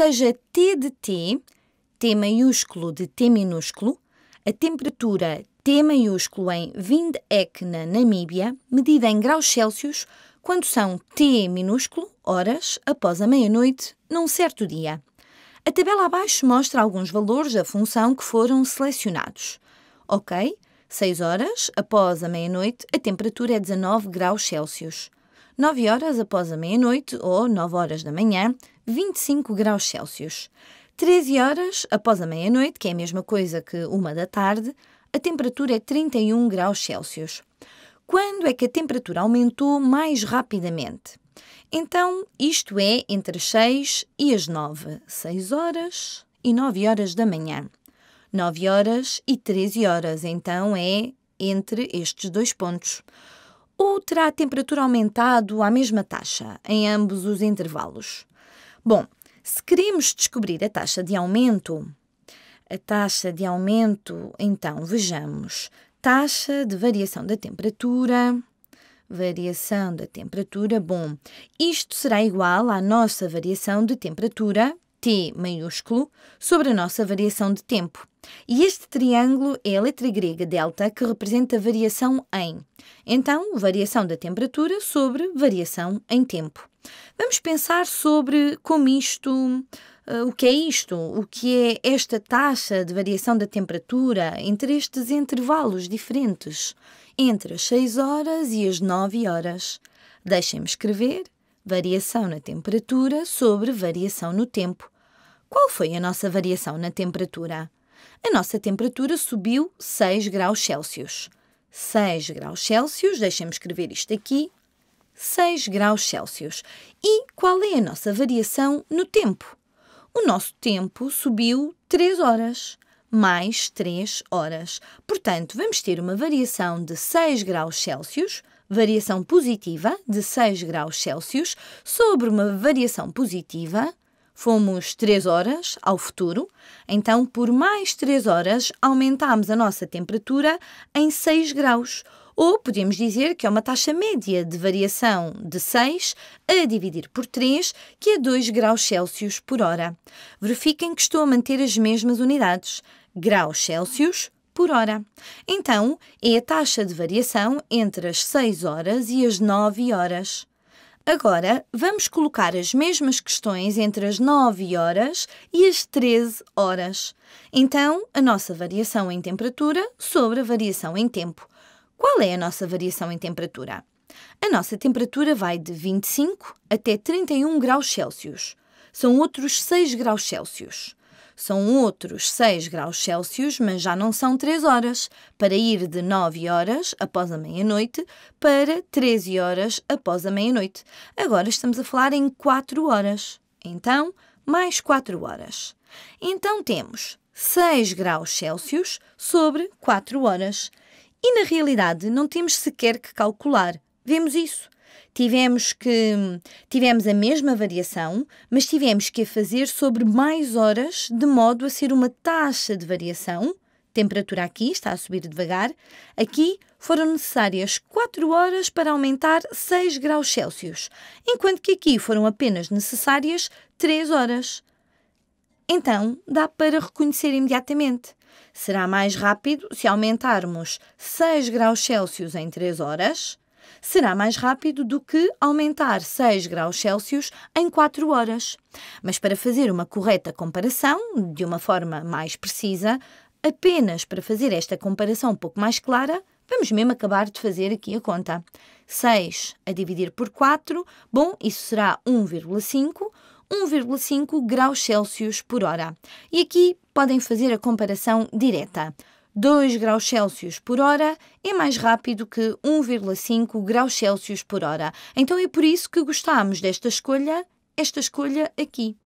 seja T de T, T maiúsculo de T minúsculo, a temperatura T maiúsculo em Windhoek, na Namíbia, medida em graus Celsius, quando são T minúsculo horas após a meia-noite, num certo dia. A tabela abaixo mostra alguns valores da função que foram selecionados. Ok, 6 horas após a meia-noite, a temperatura é 19 graus Celsius. 9 horas após a meia-noite ou 9 horas da manhã, 25 graus Celsius. 13 horas após a meia-noite, que é a mesma coisa que uma da tarde, a temperatura é 31 graus Celsius. Quando é que a temperatura aumentou mais rapidamente? Então, isto é entre as 6 e as 9, 6 horas e 9 horas da manhã. 9 horas e 13 horas, então é entre estes dois pontos. Ou terá a temperatura aumentado à mesma taxa, em ambos os intervalos? Bom, se queremos descobrir a taxa de aumento, a taxa de aumento, então vejamos taxa de variação da temperatura. Variação da temperatura, bom, isto será igual à nossa variação de temperatura T maiúsculo, sobre a nossa variação de tempo. E este triângulo é a letra grega delta que representa a variação em. Então, variação da temperatura sobre variação em tempo. Vamos pensar sobre como isto, uh, o que é isto, o que é esta taxa de variação da temperatura entre estes intervalos diferentes, entre as 6 horas e as 9 horas. Deixem-me escrever variação na temperatura sobre variação no tempo. Qual foi a nossa variação na temperatura? A nossa temperatura subiu 6 graus Celsius. 6 graus Celsius, deixem-me escrever isto aqui, 6 graus Celsius. E qual é a nossa variação no tempo? O nosso tempo subiu 3 horas, mais 3 horas. Portanto, vamos ter uma variação de 6 graus Celsius, variação positiva de 6 graus Celsius sobre uma variação positiva, fomos 3 horas ao futuro, então por mais 3 horas aumentámos a nossa temperatura em 6 graus. Ou podemos dizer que é uma taxa média de variação de 6 a dividir por 3, que é 2 graus Celsius por hora. Verifiquem que estou a manter as mesmas unidades: graus Celsius por hora. Então, é a taxa de variação entre as 6 horas e as 9 horas. Agora, vamos colocar as mesmas questões entre as 9 horas e as 13 horas. Então, a nossa variação em temperatura sobre a variação em tempo. Qual é a nossa variação em temperatura? A nossa temperatura vai de 25 até 31 graus Celsius. São outros 6 graus Celsius. São outros 6 graus Celsius, mas já não são 3 horas, para ir de 9 horas após a meia-noite para 13 horas após a meia-noite. Agora estamos a falar em 4 horas. Então, mais 4 horas. Então temos 6 graus Celsius sobre 4 horas. E na realidade não temos sequer que calcular. Vemos isso tivemos que tivemos a mesma variação, mas tivemos que a fazer sobre mais horas, de modo a ser uma taxa de variação. Temperatura aqui está a subir devagar. Aqui foram necessárias 4 horas para aumentar 6 graus Celsius, enquanto que aqui foram apenas necessárias 3 horas. Então, dá para reconhecer imediatamente. Será mais rápido se aumentarmos 6 graus Celsius em 3 horas será mais rápido do que aumentar 6 graus Celsius em 4 horas. Mas para fazer uma correta comparação, de uma forma mais precisa, apenas para fazer esta comparação um pouco mais clara, vamos mesmo acabar de fazer aqui a conta. 6 a dividir por 4, bom, isso será 1,5. 1,5 graus Celsius por hora. E aqui podem fazer a comparação direta. 2 graus Celsius por hora é mais rápido que 1,5 graus Celsius por hora. Então é por isso que gostamos desta escolha, esta escolha aqui.